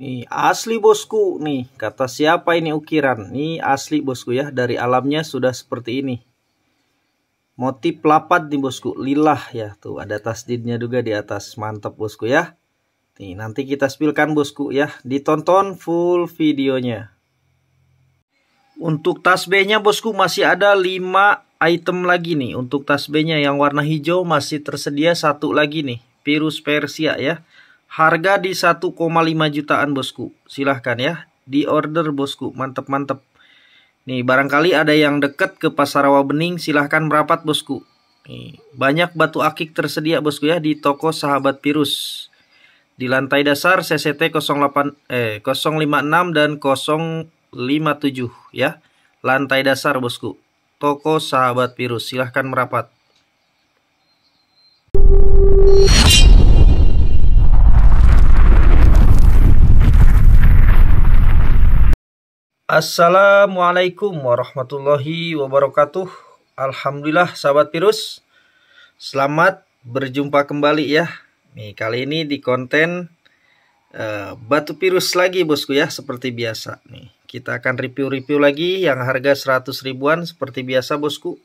Nih, asli bosku nih, kata siapa ini ukiran? Nih, asli bosku ya, dari alamnya sudah seperti ini. Motif lapat nih bosku, lilah ya. Tuh, ada tasdidnya juga di atas, mantap bosku ya. Nih, nanti kita spilkan bosku ya. Ditonton full videonya. Untuk tas B-nya bosku masih ada 5 item lagi nih. Untuk tas B-nya yang warna hijau masih tersedia satu lagi nih, virus Persia ya. Harga di 1,5 jutaan bosku. Silahkan ya. Di order bosku. Mantep-mantep. Nih barangkali ada yang deket ke Pasar Rawa Bening. Silahkan merapat bosku. Nih, banyak batu akik tersedia bosku ya di toko sahabat virus. Di lantai dasar CCT 08 eh 056 dan 057 ya. Lantai dasar bosku. Toko sahabat virus silahkan merapat. Assalamualaikum warahmatullahi wabarakatuh. Alhamdulillah sahabat virus. Selamat berjumpa kembali ya. Nih kali ini di konten uh, batu virus lagi bosku ya seperti biasa nih. Kita akan review-review lagi yang harga 100 ribuan seperti biasa bosku.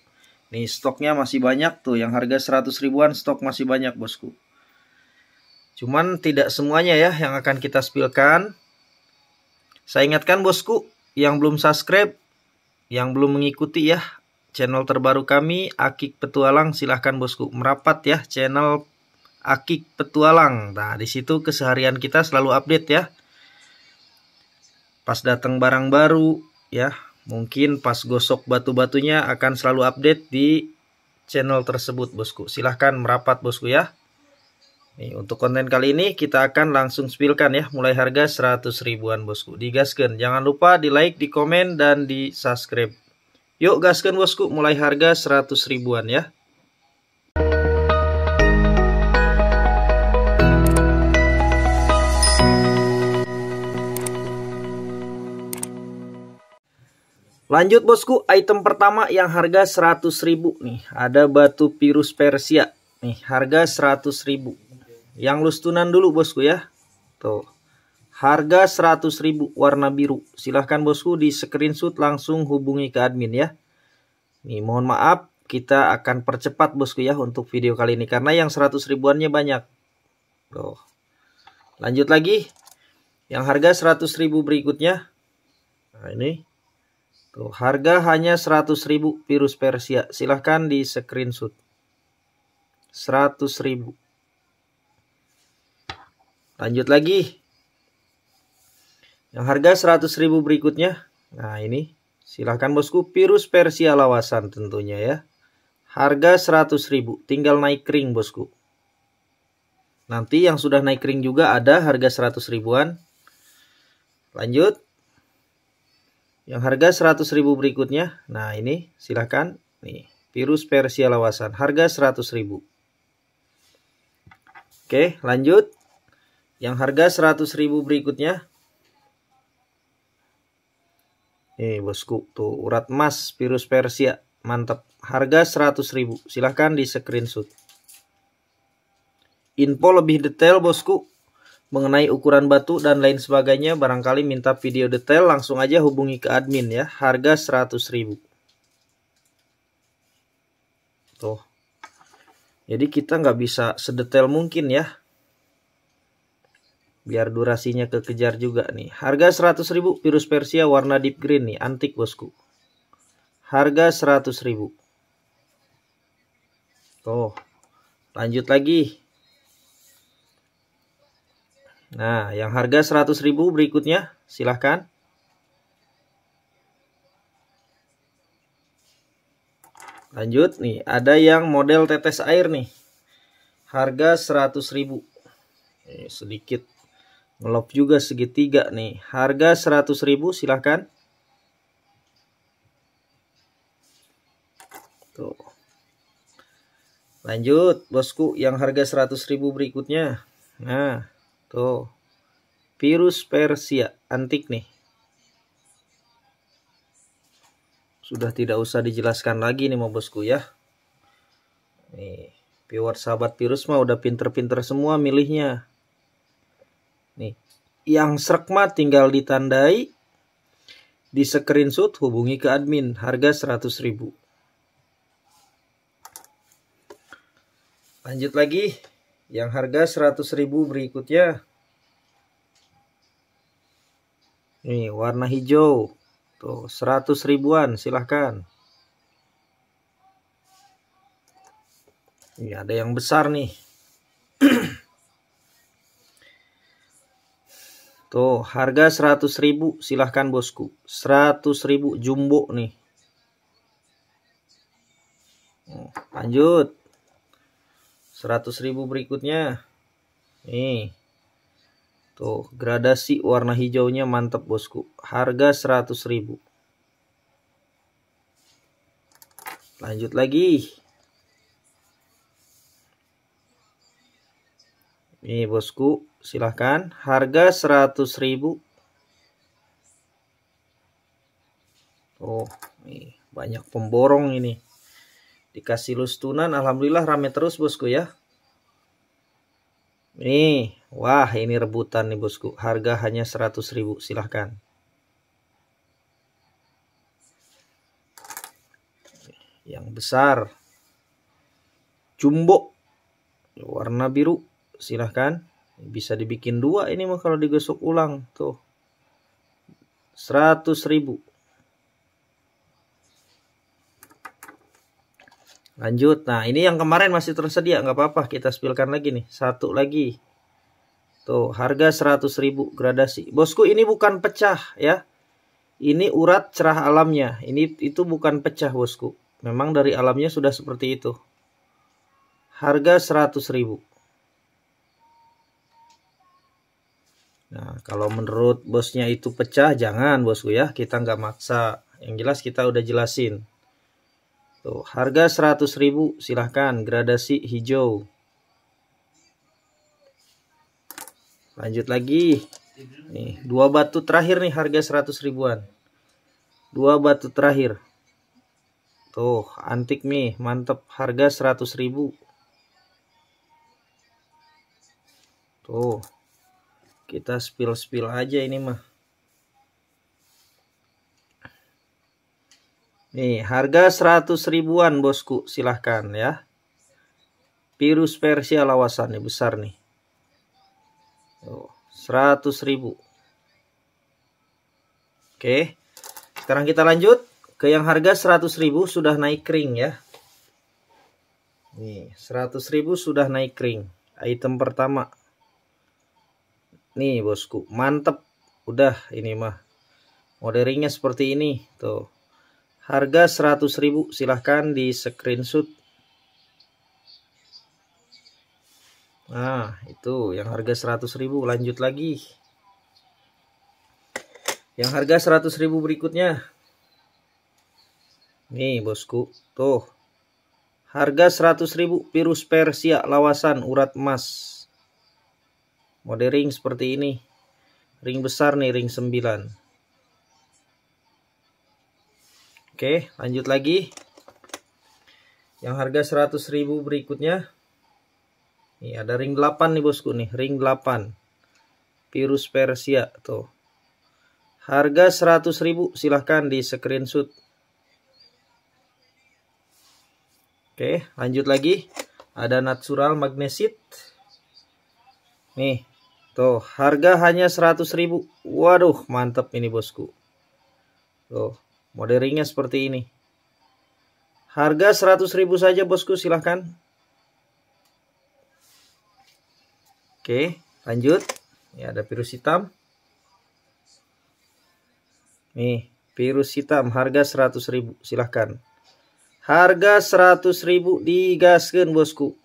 Nih stoknya masih banyak tuh yang harga 100 ribuan stok masih banyak bosku. Cuman tidak semuanya ya yang akan kita spilkan. Saya ingatkan bosku, yang belum subscribe, yang belum mengikuti ya channel terbaru kami Akik Petualang silahkan bosku merapat ya channel Akik Petualang. Nah di situ keseharian kita selalu update ya. Pas datang barang baru ya mungkin pas gosok batu-batunya akan selalu update di channel tersebut bosku. Silahkan merapat bosku ya. Nih, untuk konten kali ini kita akan langsung spilkan ya, mulai harga 100 ribuan bosku. Digaskan, jangan lupa di like, di komen, dan di subscribe. Yuk gaskan bosku, mulai harga 100 ribuan ya. Lanjut bosku, item pertama yang harga 100 ribu nih, ada batu virus Persia. Nih, harga 100 ribu yang lustunan dulu bosku ya. Tuh. Harga 100.000 warna biru. Silahkan bosku di screenshot langsung hubungi ke admin ya. Nih mohon maaf kita akan percepat bosku ya untuk video kali ini. Karena yang 100 ribuannya banyak. Tuh. Lanjut lagi. Yang harga 100 ribu berikutnya. Nah ini. Tuh, harga hanya 100 ribu virus Persia. Silahkan di screenshot. 100 ribu. Lanjut lagi. Yang harga 100 ribu berikutnya. Nah ini silahkan bosku virus Persia lawasan tentunya ya. Harga 100 ribu tinggal naik ring bosku. Nanti yang sudah naik ring juga ada harga 100 ribuan. Lanjut. Yang harga 100 ribu berikutnya. Nah ini silahkan. Nih virus Persia lawasan harga 100 ribu. Oke lanjut. Yang harga 100.000 berikutnya. Eh bosku, tuh urat emas virus Persia. Mantap. Harga 100.000. Silahkan di screenshot. Info lebih detail bosku mengenai ukuran batu dan lain sebagainya barangkali minta video detail langsung aja hubungi ke admin ya harga 100.000 tuh jadi kita nggak bisa sedetail mungkin ya Biar durasinya kekejar juga nih. Harga 100 ribu virus Persia warna deep green nih. Antik bosku. Harga 100 ribu. Tuh. Lanjut lagi. Nah, yang harga 100 ribu berikutnya. Silahkan. Lanjut nih, ada yang model tetes air nih. Harga 100.000. Eh, sedikit Ngelop juga segitiga nih. Harga 100.000 silahkan. Tuh. Lanjut, bosku, yang harga 100.000 berikutnya. Nah, tuh. Virus Persia antik nih. Sudah tidak usah dijelaskan lagi nih, mau bosku ya. Nih, viewer sahabat virus mah udah pinter-pinter semua milihnya yang serkma tinggal ditandai di screenshot hubungi ke admin harga 100.000 lanjut lagi yang harga 100.000 berikutnya Ini warna hijau tuh 100 ribuan silahkan ini ada yang besar nih Tuh, harga 100 ribu silahkan bosku. 100 ribu jumbo nih. Lanjut. 100 ribu berikutnya. Nih. Tuh, gradasi warna hijaunya mantap bosku. Harga 100 ribu Lanjut lagi. Ini bosku, silahkan. Harga 100 ribu. Oh, ini banyak pemborong ini. Dikasih lustunan, alhamdulillah rame terus bosku ya. Ini, wah ini rebutan nih bosku. Harga hanya 100 ribu, silahkan. Yang besar. Jumbo. Warna biru silahkan bisa dibikin dua ini mah kalau digosok ulang tuh 100 ribu lanjut nah ini yang kemarin masih tersedia nggak apa-apa kita spilkan lagi nih satu lagi tuh harga 100 ribu gradasi bosku ini bukan pecah ya ini urat cerah alamnya ini itu bukan pecah bosku memang dari alamnya sudah seperti itu harga 100 ribu Nah, kalau menurut bosnya itu pecah, jangan bosku ya, kita nggak maksa. Yang jelas kita udah jelasin. Tuh, harga ribu silahkan, gradasi hijau. Lanjut lagi. Nih, dua batu terakhir nih harga 100 ribuan. Dua batu terakhir. Tuh, antik nih, mantep harga 100 ribu. Tuh kita spill spill aja ini mah nih harga 100 ribuan bosku silahkan ya virus persia lawasan lawasannya besar nih 100 ribu oke sekarang kita lanjut ke yang harga 100 ribu sudah naik ring ya nih 100 ribu sudah naik ring. item pertama Nih bosku, mantep. Udah ini mah. moderingnya seperti ini. Tuh. Harga 100.000 silahkan di screenshot. Nah, itu yang harga 100.000 lanjut lagi. Yang harga 100.000 berikutnya. Nih, bosku. Tuh. Harga 100.000 virus Persia lawasan urat emas mode ring seperti ini ring besar nih ring 9 oke lanjut lagi yang harga 100.000 berikutnya ini ada ring 8 nih bosku nih ring 8 virus persia tuh harga 100.000 silahkan di screenshot oke lanjut lagi ada natural magnesit nih Tuh, harga hanya 100 ribu. Waduh, mantap ini bosku. Tuh, modelingnya seperti ini. Harga 100 ribu saja bosku, silahkan. Oke, lanjut. Ya, ada virus hitam. Nih, virus hitam harga 100 ribu, silahkan. Harga 100 ribu digaskan bosku.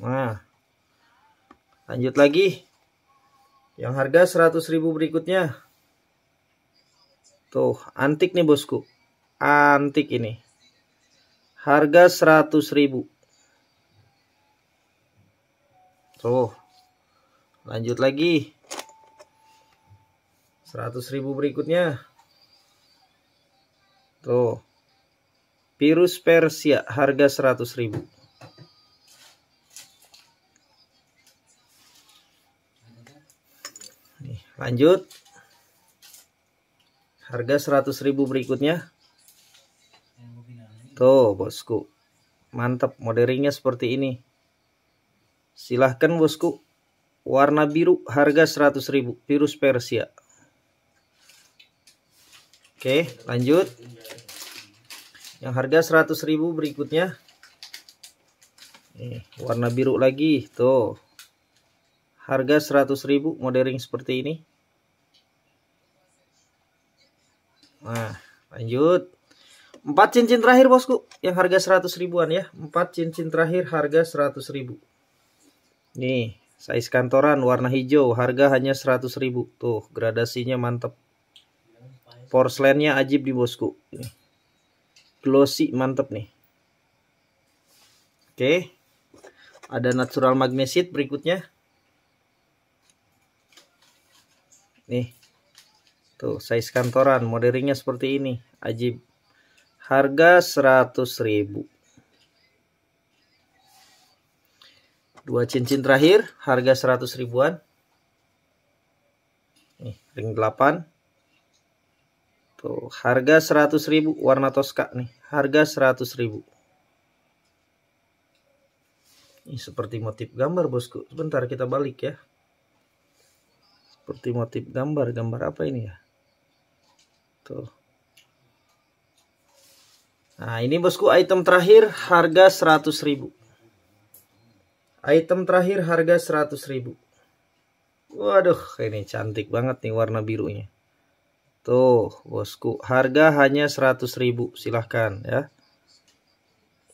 Nah, Lanjut lagi. Yang harga 100 ribu berikutnya. Tuh, antik nih bosku. Antik ini. Harga 100 ribu. Tuh. Lanjut lagi. 100 ribu berikutnya. Tuh. Virus Persia harga 100 ribu. lanjut harga 100.000 berikutnya tuh bosku mantap moderingnya seperti ini silahkan bosku warna biru harga 100.000 virus persia oke lanjut yang harga 100.000 berikutnya nih eh, warna biru lagi tuh harga 100.000 modeling seperti ini nah lanjut 4 cincin terakhir bosku yang harga 100 ribuan ya 4 cincin terakhir harga 100 ribu nih size kantoran warna hijau harga hanya 100 ribu tuh gradasinya mantep porcelainnya ajib di bosku glossy mantep nih oke ada natural magnesit berikutnya nih tuh size kantoran modelingnya seperti ini ajib harga 100.000 dua cincin terakhir harga 100 ribuan nih ring 8 tuh harga 100 warna toska nih harga 100 ini seperti motif gambar bosku sebentar kita balik ya seperti motif gambar gambar apa ini ya tuh nah ini bosku item terakhir harga 100.000 item terakhir harga 100.000 waduh ini cantik banget nih warna birunya tuh bosku harga hanya 100.000 silahkan ya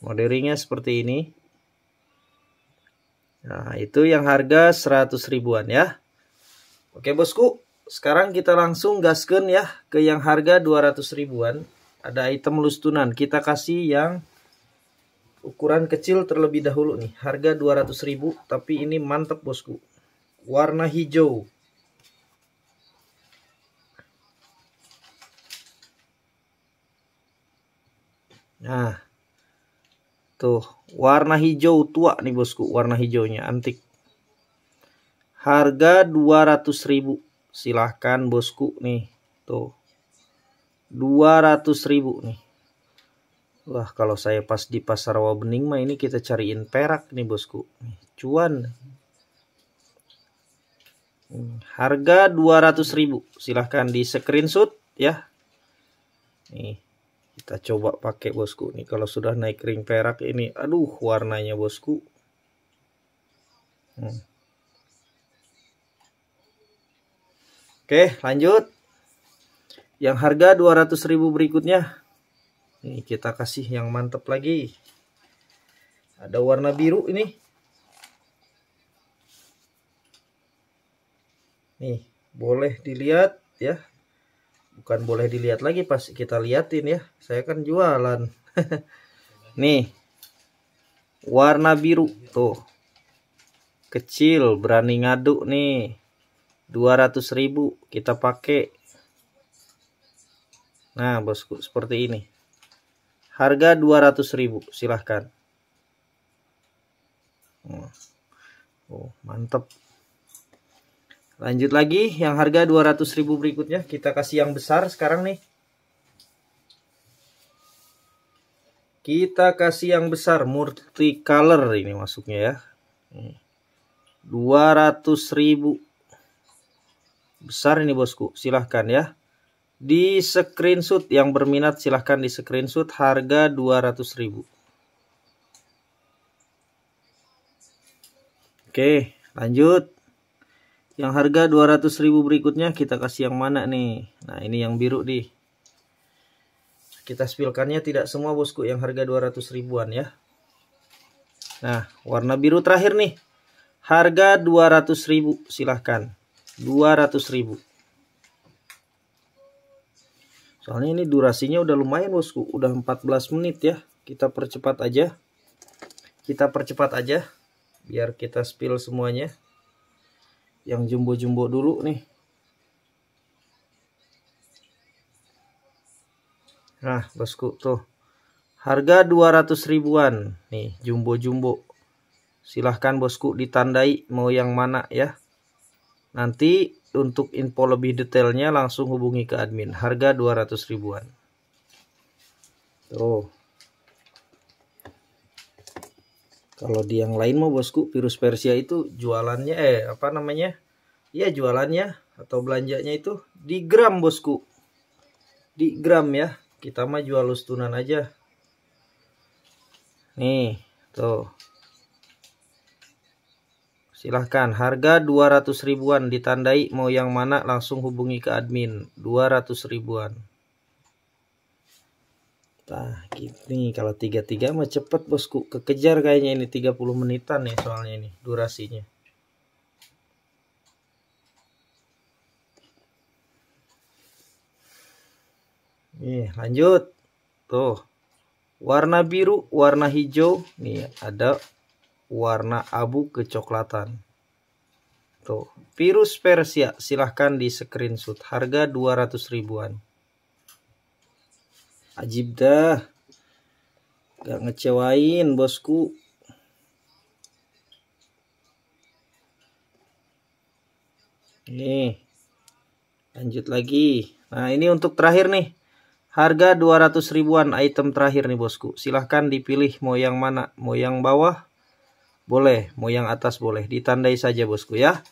modelingnya seperti ini Nah, itu yang harga 100 ribuan ya. Oke bosku, sekarang kita langsung gasken ya ke yang harga 200 ribuan. Ada item lustunan, kita kasih yang ukuran kecil terlebih dahulu nih. Harga 200 ribu, tapi ini mantep bosku. Warna hijau. Nah, tuh warna hijau tua nih bosku, warna hijaunya antik. Harga 200.000. Silahkan bosku nih. Tuh. 200.000 nih. Wah, kalau saya pas di pasar Wabening mah ini kita cariin perak nih bosku. Cuan. Hmm, harga 200.000. Silahkan di screenshot ya. Nih, kita coba pakai bosku nih kalau sudah naik ring perak ini. Aduh, warnanya bosku. Hmm. Oke, lanjut. Yang harga 200.000 berikutnya. ini kita kasih yang mantep lagi. Ada warna biru ini. Nih, boleh dilihat ya. Bukan boleh dilihat lagi pas kita liatin ya. Saya kan jualan. Nih. Warna biru tuh. Kecil, berani ngaduk nih ribu kita pakai nah bosku seperti ini harga ribu silahkan oh, oh mantap lanjut lagi yang harga ribu berikutnya kita kasih yang besar sekarang nih kita kasih yang besar multicolor ini masuknya ya hmm. ribu Besar ini bosku, silahkan ya. Di screenshot yang berminat silahkan di screenshot harga ribu Oke, lanjut. Yang harga ribu berikutnya kita kasih yang mana nih? Nah, ini yang biru di. Kita spilkannya tidak semua bosku yang harga 200 ribuan ya. Nah, warna biru terakhir nih. Harga 200 ribu silahkan. 200.000 soalnya ini durasinya udah lumayan bosku udah 14 menit ya kita percepat aja kita percepat aja biar kita spill semuanya yang jumbo-jumbo dulu nih nah bosku tuh harga 200 ribuan nih jumbo-jumbo silahkan bosku ditandai mau yang mana ya Nanti untuk info lebih detailnya langsung hubungi ke admin. Harga 200 ribuan. Tuh. Kalau di yang lain mau bosku, virus Persia itu jualannya eh apa namanya? Iya jualannya atau belanjanya itu di gram bosku. Di gram ya. Kita mah jual lustunan aja. Nih, tuh. Silahkan, harga 200 ribuan ditandai mau yang mana langsung hubungi ke admin 200 ribuan. Nah, gini kalau 33 mah cepet bosku, kekejar kayaknya ini 30 menitan nih ya soalnya ini durasinya. Nih, lanjut. Tuh. Warna biru, warna hijau. Nih, ada warna abu kecoklatan. Tuh, virus Persia silahkan di screenshot harga 200 ribuan. Ajib dah. Gak ngecewain bosku. Nih. Lanjut lagi. Nah, ini untuk terakhir nih. Harga 200 ribuan item terakhir nih bosku. Silahkan dipilih mau yang mana. Mau yang bawah boleh, mau yang atas boleh. Ditandai saja bosku ya.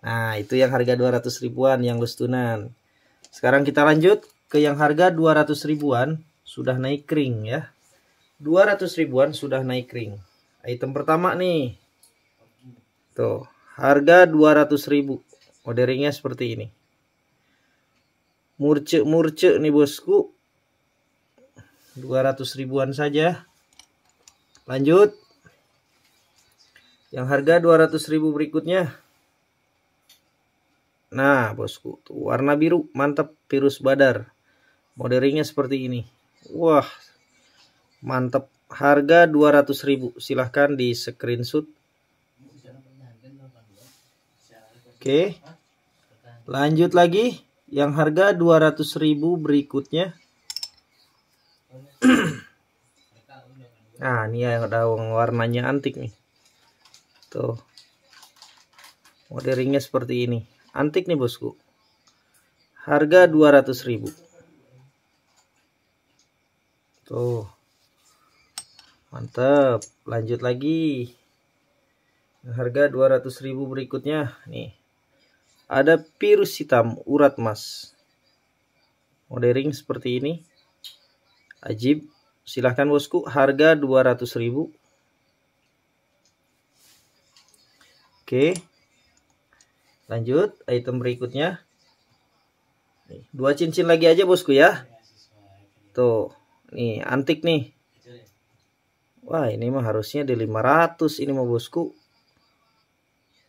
Nah, itu yang harga 200 ribuan yang lustunan. Sekarang kita lanjut ke yang harga 200 ribuan sudah naik kering ya. 200 ribuan sudah naik kering. Item pertama nih. Tuh, harga 200 ribu. Orderingnya seperti ini. Murce-murce nih bosku. 200 ribuan saja. Lanjut. Yang harga ribu berikutnya. Nah, bosku, tuh warna biru, mantap virus badar. Modelingnya seperti ini. Wah, mantap. Harga ribu. Silahkan di screenshot. Oke. Lanjut lagi yang harga ribu berikutnya. nah, ini yang ada warnanya antik nih tuh modelingnya seperti ini antik nih bosku harga 200.000 tuh mantap lanjut lagi harga 200.000 berikutnya nih ada virus hitam urat mas modeling seperti ini ajib silahkan bosku harga 200.000 Oke. Lanjut, item berikutnya. Nih, dua cincin lagi aja bosku ya. Tuh, nih antik nih. Wah, ini mah harusnya di 500 ini mah bosku.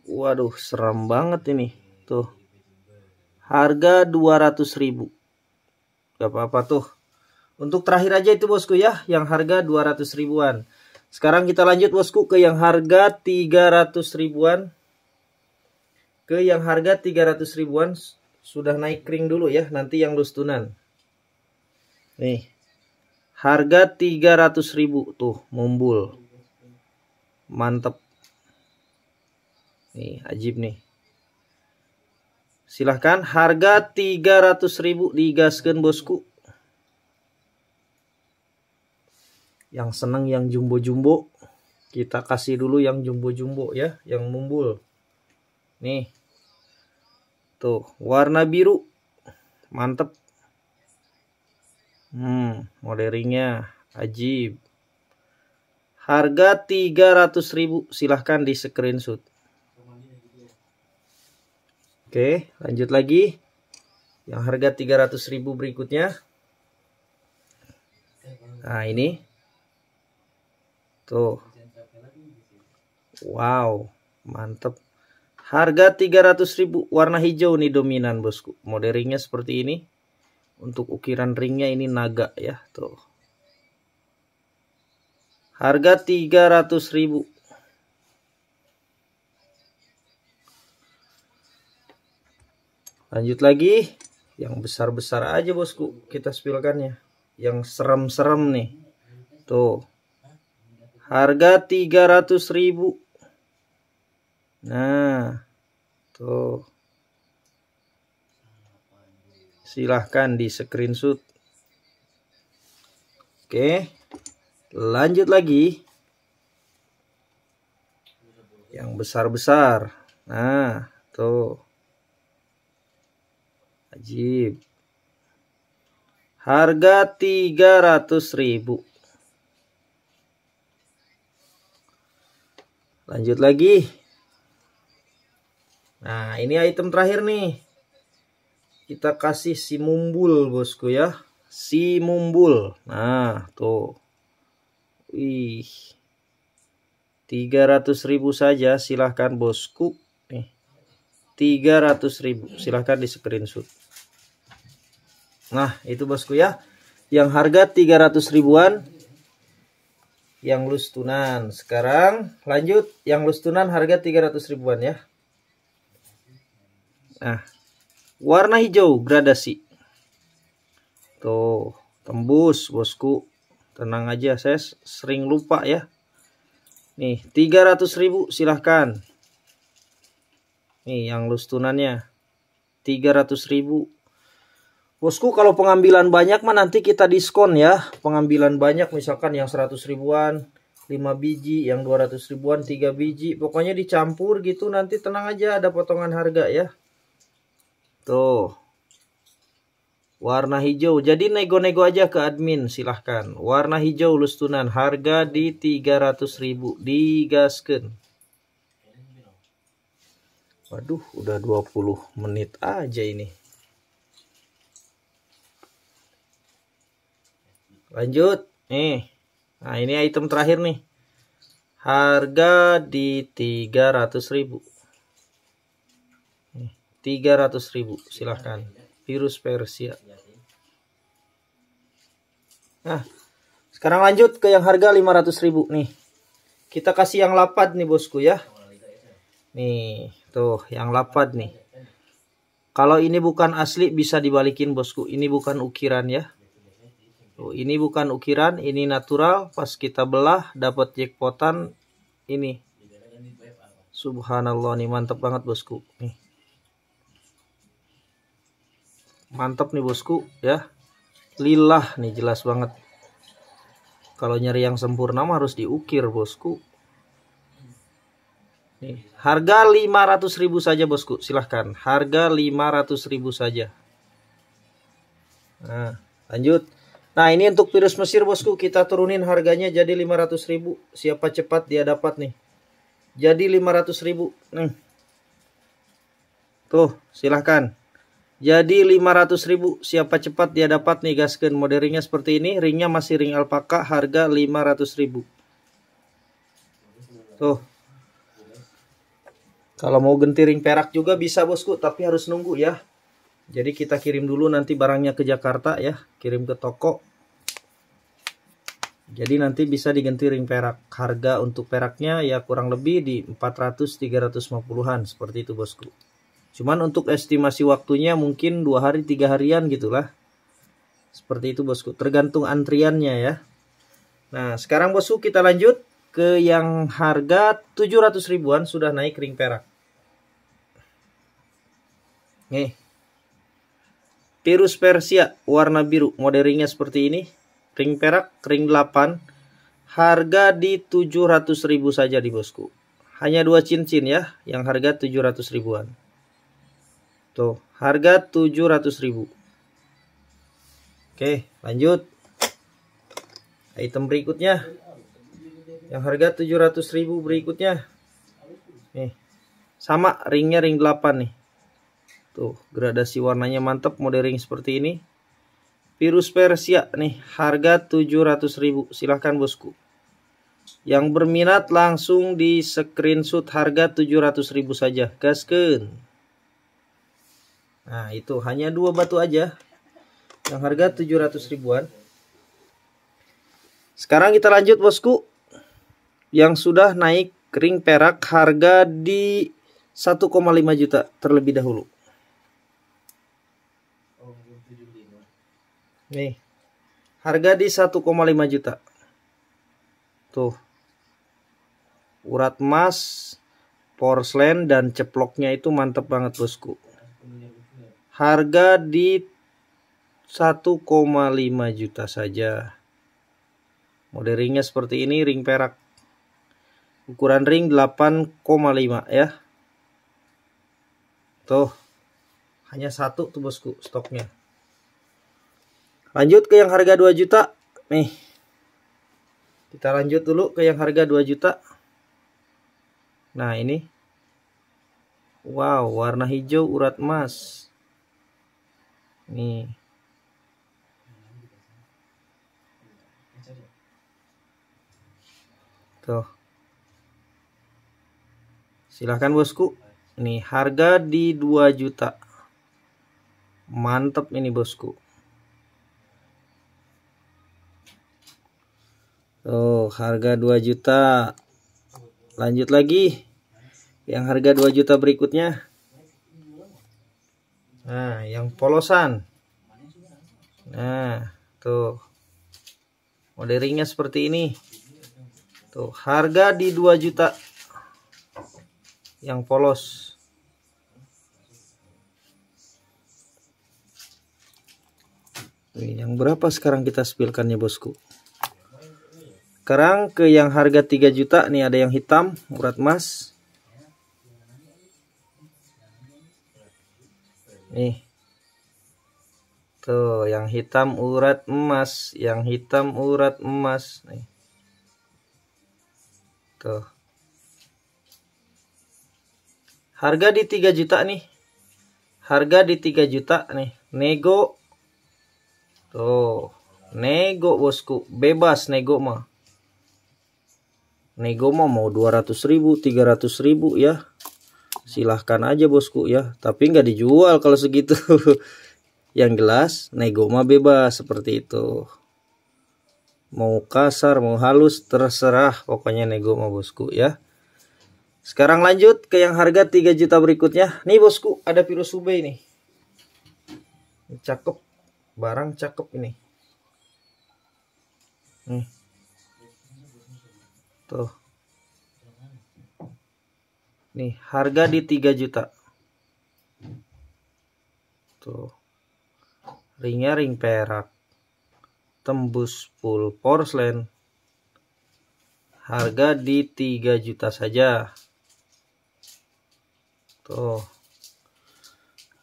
Waduh, serem banget ini. Tuh. Harga ribu. Gak apa-apa tuh. Untuk terakhir aja itu bosku ya, yang harga 200 ribuan. Sekarang kita lanjut bosku ke yang harga 300 ribuan. Ke yang harga 300 ribuan sudah naik ring dulu ya, nanti yang lustunan. Nih. Harga 300 ribu tuh mumbul. Mantep. Nih, ajib nih. Silahkan harga 300 ribu digaskan bosku. yang seneng yang jumbo-jumbo kita kasih dulu yang jumbo-jumbo ya yang mumbul nih tuh warna biru mantep hmm moderingnya ajib harga 300.000 silahkan di screenshot oke lanjut lagi yang harga 300.000 berikutnya nah ini Tuh. Wow, mantep. Harga 300.000 warna hijau nih dominan bosku. moderingnya seperti ini. Untuk ukiran ringnya ini naga ya. Tuh. Harga 300.000. Lanjut lagi. Yang besar-besar aja bosku. Kita spilkannya. Yang serem-serem nih. Tuh. Harga ribu. Nah, tuh. Silahkan di screenshot. Oke. Lanjut lagi. Yang besar-besar. Nah, tuh. Ajib. Harga ribu. Lanjut lagi. Nah, ini item terakhir nih. Kita kasih si mumbul, bosku ya. Si mumbul. Nah, tuh. Ih. 300.000 saja silahkan bosku. Nih. 300.000 silahkan di screenshot. Nah, itu bosku ya. Yang harga 300 ribuan yang lustunan. Sekarang lanjut yang lustunan harga 300 ribuan ya. Nah, warna hijau gradasi. Tuh, tembus bosku. Tenang aja, saya sering lupa ya. Nih, 300 ribu silahkan. Nih, yang lustunannya. 300 ribu Bosku kalau pengambilan banyak mah nanti kita diskon ya. Pengambilan banyak misalkan yang 100 ribuan 5 biji, yang 200 ribuan 3 biji. Pokoknya dicampur gitu nanti tenang aja ada potongan harga ya. Tuh. Warna hijau. Jadi nego-nego aja ke admin silahkan. Warna hijau lustunan harga di 300 ribu digaskan Waduh udah 20 menit aja ini. lanjut nih nah ini item terakhir nih harga di 300.000 300.000 silahkan virus Persia nah sekarang lanjut ke yang harga 500.000 nih kita kasih yang lapat nih bosku ya nih tuh yang lapat nih kalau ini bukan asli bisa dibalikin bosku ini bukan ukiran ya Tuh, ini bukan ukiran, ini natural. Pas kita belah dapat jackpotan ini. Subhanallah ini mantap banget bosku. Nih. Mantap nih bosku ya. Lillah nih jelas banget. Kalau nyari yang sempurna mah harus diukir bosku. Nih, harga 500.000 saja bosku, silahkan. Harga 500.000 saja. Nah, lanjut. Nah ini untuk virus Mesir bosku kita turunin harganya jadi 500 ribu Siapa cepat dia dapat nih Jadi 500 ribu nih. Tuh silahkan Jadi 500 ribu siapa cepat dia dapat nih gasken moderingnya seperti ini Ringnya masih ring alpaka harga 500 ribu Tuh Kalau mau ganti ring perak juga bisa bosku Tapi harus nunggu ya jadi kita kirim dulu nanti barangnya ke Jakarta ya, kirim ke toko. Jadi nanti bisa diganti ring perak. Harga untuk peraknya ya kurang lebih di 400-350an seperti itu bosku. Cuman untuk estimasi waktunya mungkin dua hari tiga harian gitulah. Seperti itu bosku. Tergantung antriannya ya. Nah sekarang bosku kita lanjut ke yang harga 700 ribuan sudah naik ring perak. Nih. Virus Persia warna biru. Modelingnya seperti ini Ring perak, ring 8. Harga di 700.000 saja di bosku. Hanya dua cincin ya, yang harga 700 ribuan. Tuh, harga 700.000 Oke, lanjut. Item berikutnya. Yang harga 700.000 berikutnya. Nih, sama ringnya ring 8 nih. Tuh, gradasi warnanya mantap, mode ring seperti ini. Virus Persia nih, harga 700.000. Silahkan bosku. Yang berminat langsung di screenshot harga 700.000 saja. Gaskeun. Nah, itu hanya dua batu aja. Yang harga 700 ribuan. Sekarang kita lanjut bosku. Yang sudah naik ring perak harga di 1,5 juta terlebih dahulu. Nih. Harga di 1,5 juta. Tuh. Urat emas, porselen dan ceploknya itu mantep banget, Bosku. Harga di 1,5 juta saja. Model ringnya seperti ini, ring perak. Ukuran ring 8,5 ya. Tuh. Hanya satu tuh bosku stoknya. Lanjut ke yang harga 2 juta. Nih. Kita lanjut dulu ke yang harga 2 juta. Nah, ini. Wow, warna hijau urat emas. Nih. Tuh. Silahkan bosku. Nih, harga di 2 juta. Mantap ini bosku. Tuh, harga 2 juta. Lanjut lagi. Yang harga 2 juta berikutnya. Nah, yang polosan. Nah, tuh. Modelingnya seperti ini. Tuh, harga di 2 juta. Yang polos. yang berapa sekarang kita spilkannya, Bosku? Sekarang ke yang harga 3 juta nih ada yang hitam urat emas. Nih. Tuh, yang hitam urat emas, yang hitam urat emas nih. Tuh. Harga di 3 juta nih. Harga di 3 juta nih. Nego. Tuh. Nego bosku, bebas nego mah nego mau mau 200 ribu 300 ribu ya silahkan aja bosku ya tapi nggak dijual kalau segitu yang jelas nego mah bebas seperti itu mau kasar mau halus terserah pokoknya nego mah bosku ya sekarang lanjut ke yang harga 3 juta berikutnya nih bosku ada virus sube ini cakep barang cakep ini nih Tuh. Nih, harga di 3 juta. Tuh. Ringnya ring perak. Tembus full porcelain. Harga di 3 juta saja. Tuh.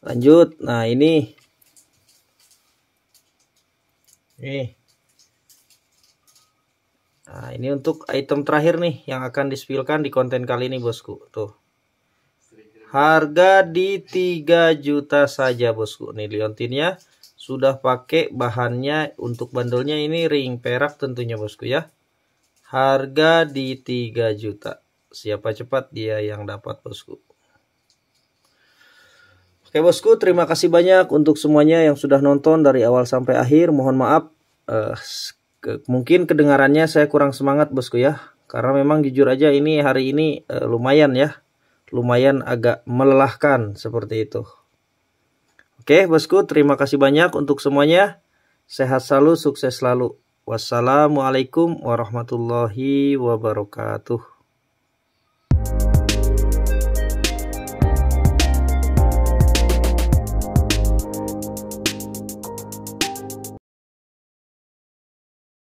Lanjut. Nah, ini. Nih. Nah, ini untuk item terakhir nih yang akan dispilkan di konten kali ini, Bosku. Tuh. Harga di 3 juta saja, Bosku. Nih liontinnya sudah pakai bahannya untuk bandulnya ini ring perak tentunya, Bosku ya. Harga di 3 juta. Siapa cepat dia yang dapat, Bosku. Oke, Bosku, terima kasih banyak untuk semuanya yang sudah nonton dari awal sampai akhir. Mohon maaf eh, ke, mungkin kedengarannya saya kurang semangat bosku ya. Karena memang jujur aja ini hari ini e, lumayan ya. Lumayan agak melelahkan seperti itu. Oke bosku terima kasih banyak untuk semuanya. Sehat selalu, sukses selalu. Wassalamualaikum warahmatullahi wabarakatuh.